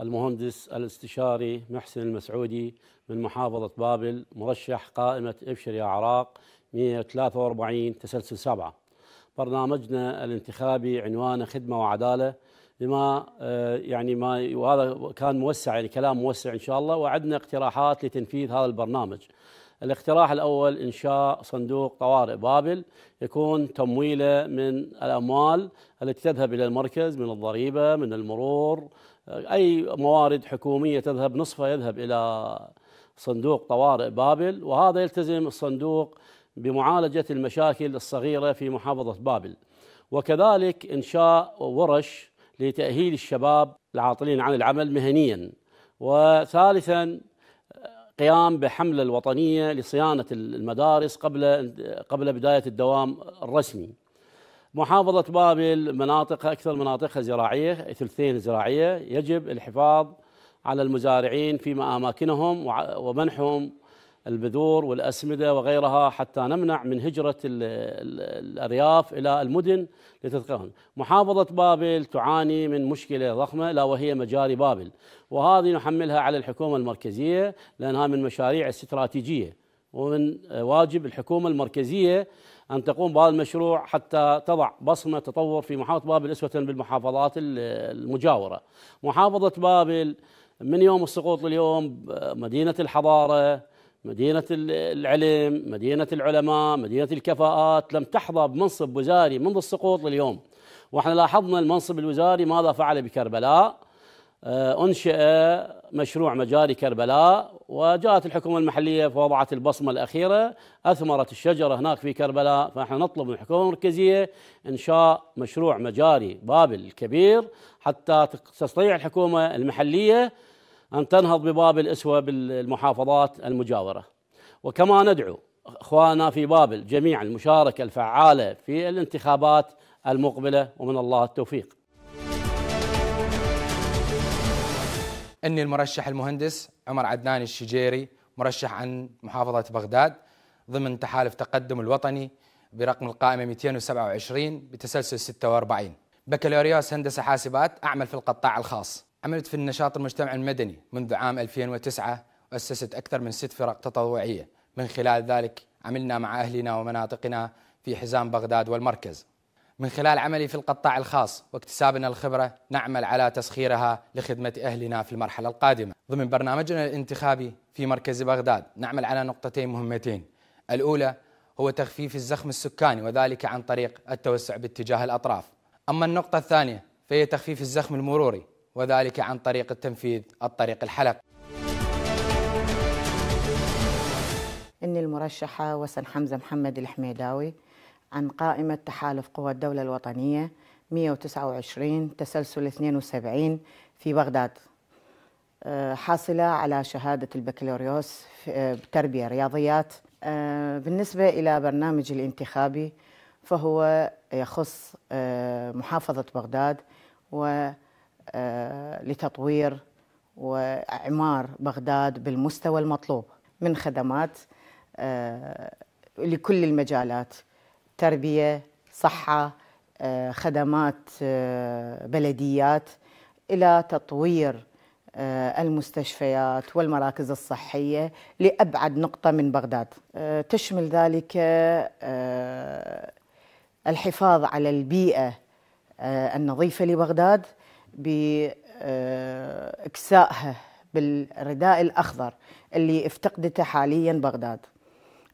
المهندس الاستشاري محسن المسعودي من محافظة بابل مرشح قائمة ابشر يا عراق 143 تسلسل سبعة برنامجنا الانتخابي عنوانه خدمة وعدالة لما آه، يعني ما وهذا كان موسع يعني كلام موسع ان شاء الله وعدنا اقتراحات لتنفيذ هذا البرنامج. الاقتراح الاول انشاء صندوق طوارئ بابل يكون تمويله من الاموال التي تذهب الى المركز من الضريبه من المرور أي موارد حكومية تذهب نصفها يذهب إلى صندوق طوارئ بابل وهذا يلتزم الصندوق بمعالجة المشاكل الصغيرة في محافظة بابل وكذلك إنشاء ورش لتأهيل الشباب العاطلين عن العمل مهنيا وثالثا قيام بحملة الوطنية لصيانة المدارس قبل قبل بداية الدوام الرسمي محافظة بابل مناطق أكثر مناطقها زراعية ثلثين زراعية يجب الحفاظ على المزارعين فيما أماكنهم ومنحهم البذور والأسمدة وغيرها حتى نمنع من هجرة الأرياف إلى المدن لتتقهم محافظة بابل تعاني من مشكلة ضخمة لا وهي مجاري بابل وهذه نحملها على الحكومة المركزية لأنها من مشاريع استراتيجية ومن واجب الحكومة المركزية أن تقوم بهذا المشروع حتى تضع بصمة تطور في محافظة بابل أسوة بالمحافظات المجاورة محافظة بابل من يوم السقوط لليوم مدينة الحضارة مدينة العلم مدينة العلماء مدينة الكفاءات لم تحظى بمنصب وزاري منذ السقوط لليوم واحنا لاحظنا المنصب الوزاري ماذا فعل بكربلاء آه، أنشئ مشروع مجاري كربلاء وجاءت الحكومة المحلية فوضعت البصمة الأخيرة أثمرت الشجرة هناك في كربلاء فنحن نطلب من الحكومة المركزية إنشاء مشروع مجاري بابل الكبير حتى تستطيع الحكومة المحلية أن تنهض ببابل اسوة بالمحافظات المجاورة وكما ندعو اخواننا في بابل جميع المشاركه الفعاله في الانتخابات المقبله ومن الله التوفيق أني المرشح المهندس عمر عدنان الشجيري مرشح عن محافظة بغداد ضمن تحالف تقدم الوطني برقم القائمة 227 بتسلسل 46 بكالوريوس هندسة حاسبات أعمل في القطاع الخاص عملت في النشاط المجتمعي المدني منذ عام 2009 وأسست أكثر من ست فرق تطوعية من خلال ذلك عملنا مع أهلنا ومناطقنا في حزام بغداد والمركز من خلال عملي في القطاع الخاص واكتسابنا الخبرة نعمل على تسخيرها لخدمة أهلنا في المرحلة القادمة ضمن برنامجنا الانتخابي في مركز بغداد نعمل على نقطتين مهمتين الأولى هو تخفيف الزخم السكاني وذلك عن طريق التوسع باتجاه الأطراف أما النقطة الثانية فهي تخفيف الزخم المروري وذلك عن طريق التنفيذ الطريق الحلق إن المرشحة وسن حمزة محمد الحميداوي عن قائمة تحالف قوى الدولة الوطنية 129 تسلسل 72 في بغداد آه، حاصلة على شهادة البكالوريوس آه، بتربية رياضيات آه، بالنسبة إلى برنامج الانتخابي فهو يخص محافظة بغداد ولتطوير وإعمار بغداد بالمستوى المطلوب من خدمات لكل المجالات تربيه صحه آه، خدمات آه، بلديات الى تطوير آه، المستشفيات والمراكز الصحيه لابعد نقطه من بغداد تشمل ذلك الحفاظ على البيئه النظيفه لبغداد باكسائها بالرداء الاخضر اللي افتقدته حاليا بغداد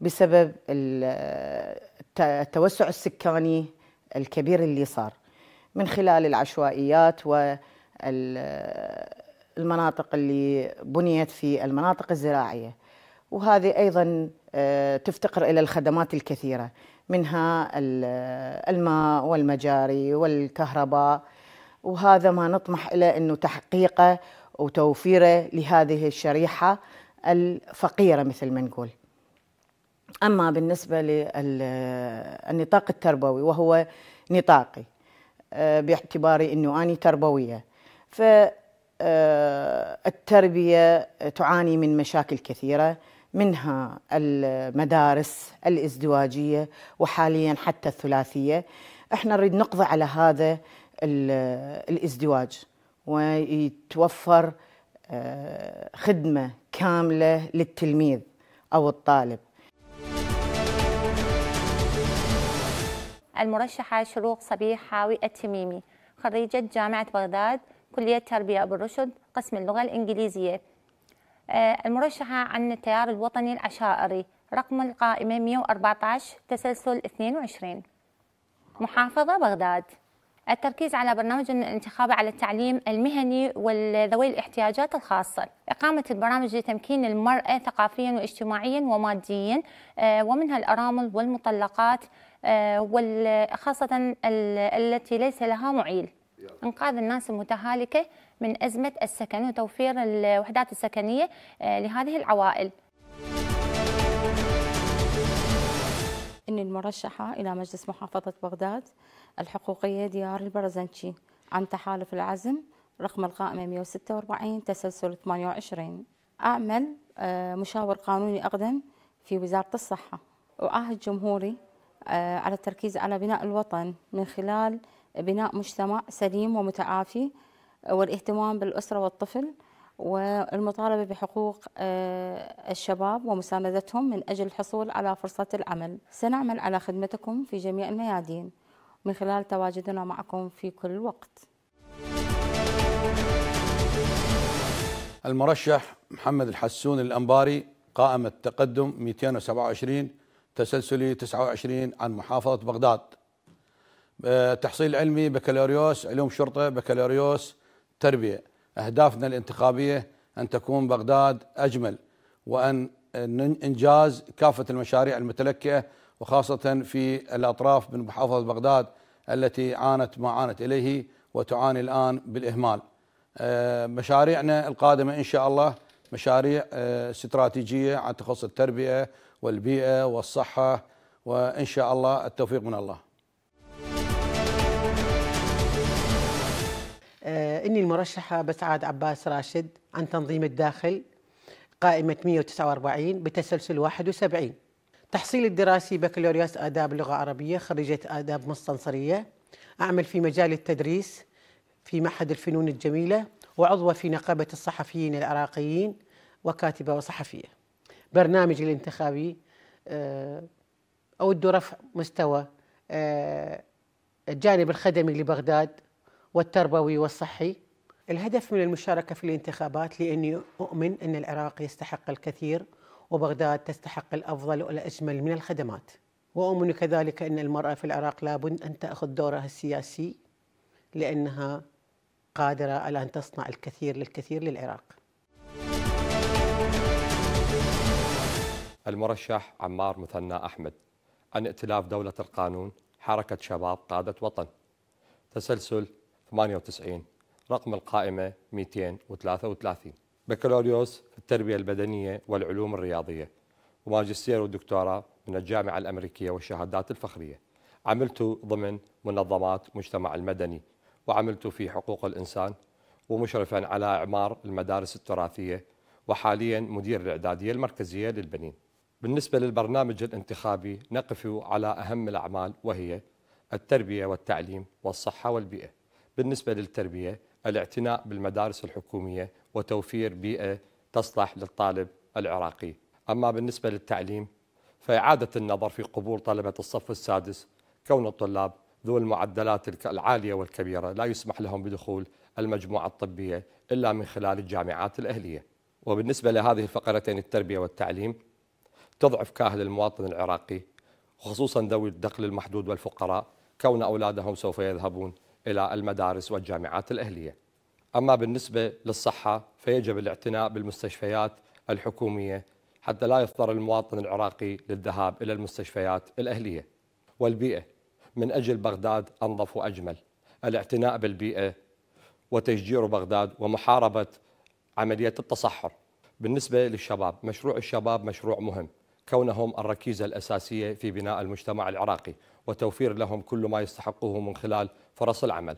بسبب التوسع السكاني الكبير اللي صار من خلال العشوائيات والمناطق اللي بنيت في المناطق الزراعيه وهذه ايضا آه، تفتقر الى الخدمات الكثيره منها الماء والمجاري والكهرباء وهذا ما نطمح الى انه تحقيقه وتوفيره لهذه الشريحه الفقيره مثل ما نقول أما بالنسبة للنطاق التربوي وهو نطاقي آه، باعتباري أنه أنا تربوية فالتربية آه، تعاني من مشاكل كثيرة منها المدارس الازدواجية وحاليا حتى الثلاثية احنا نريد نقضي على هذا الازدواج ويتوفر آه، خدمة كاملة للتلميذ أو الطالب المرشحة شروق صبيح حاوي التميمي خريجة جامعة بغداد كلية تربية أبو الرشد قسم اللغة الإنجليزية آه، المرشحة عن التيار الوطني العشائري رقم القائمة 114 تسلسل 22 محافظة بغداد التركيز على برنامج الانتخاب على التعليم المهني وذوي الاحتياجات الخاصة إقامة البرامج لتمكين المرأة ثقافيا واجتماعيا وماديا آه، ومنها الأرامل والمطلقات آه، وخاصة التي ليس لها معيل إنقاذ الناس المتهالكة من أزمة السكن وتوفير الوحدات السكنية آه، لهذه العوائل إني المرشحة إلى مجلس محافظة بغداد الحقوقية ديار البرزنتشي عن تحالف العزم رقم القائمة 146 تسلسل 28 أعمل آه، مشاور قانوني أقدم في وزارة الصحة وأهد جمهوري آه، على التركيز على بناء الوطن من خلال بناء مجتمع سليم ومتعافي آه، والاهتمام بالأسرة والطفل والمطالبة بحقوق آه، الشباب ومساندتهم من أجل الحصول على فرصة العمل سنعمل على خدمتكم في جميع الميادين من خلال تواجدنا معكم في كل وقت المرشح محمد الحسون الأنباري قائمة تقدم 227 تسلسلي 29 عن محافظة بغداد آه، تحصيل علمي بكالوريوس علوم شرطة بكالوريوس تربية أهدافنا الانتخابية أن تكون بغداد أجمل وأن إنجاز كافة المشاريع المتلكئة وخاصة في الأطراف من محافظة بغداد التي عانت ما عانت إليه وتعاني الآن بالإهمال آه، مشاريعنا القادمة إن شاء الله مشاريع آه، استراتيجية عن تخص التربية والبيئة والصحة وإن شاء الله التوفيق من الله آه، إني المرشحة بسعاد عباس راشد عن تنظيم الداخل قائمة 149 بتسلسل 71 تحصيل الدراسي بكالوريوس آداب لغة عربية خريجة آداب مستنصرية أعمل في مجال التدريس في معهد الفنون الجميلة وعضوة في نقابة الصحفيين العراقيين وكاتبة وصحفية برنامجي الانتخابي آه، أود رفع مستوى آه، الجانب الخدمي لبغداد والتربوي والصحي الهدف من المشاركة في الانتخابات لأني أؤمن أن العراق يستحق الكثير وبغداد تستحق الأفضل والأجمل من الخدمات وأؤمن كذلك أن المرأة في العراق لابد أن تأخذ دورها السياسي لأنها قادرة على أن تصنع الكثير للكثير للعراق المرشح عمار مثنى أحمد عن ائتلاف دولة القانون حركة شباب قادة وطن تسلسل 98 رقم القائمة 233 بكالوريوس في التربية البدنية والعلوم الرياضية وماجستير ودكتوراه من الجامعة الأمريكية والشهادات الفخرية عملت ضمن منظمات مجتمع المدني وعملت في حقوق الإنسان ومشرفا على إعمار المدارس التراثية وحاليا مدير الإعدادية المركزية للبنين بالنسبة للبرنامج الانتخابي نقف على أهم الأعمال وهي التربية والتعليم والصحة والبيئة بالنسبة للتربية الاعتناء بالمدارس الحكومية وتوفير بيئة تصلح للطالب العراقي أما بالنسبة للتعليم فإعادة النظر في قبول طلبة الصف السادس كون الطلاب ذو المعدلات العالية والكبيرة لا يسمح لهم بدخول المجموعة الطبية إلا من خلال الجامعات الأهلية وبالنسبة لهذه الفقرتين التربية والتعليم تضعف كاهل المواطن العراقي خصوصا ذوي الدخل المحدود والفقراء كون أولادهم سوف يذهبون إلى المدارس والجامعات الأهلية أما بالنسبة للصحة فيجب الاعتناء بالمستشفيات الحكومية حتى لا يضطر المواطن العراقي للذهاب إلى المستشفيات الأهلية والبيئة من أجل بغداد أنظف وأجمل الاعتناء بالبيئة وتشجير بغداد ومحاربة عملية التصحر بالنسبة للشباب مشروع الشباب مشروع مهم كونهم الركيزة الأساسية في بناء المجتمع العراقي وتوفير لهم كل ما يستحقه من خلال فرص العمل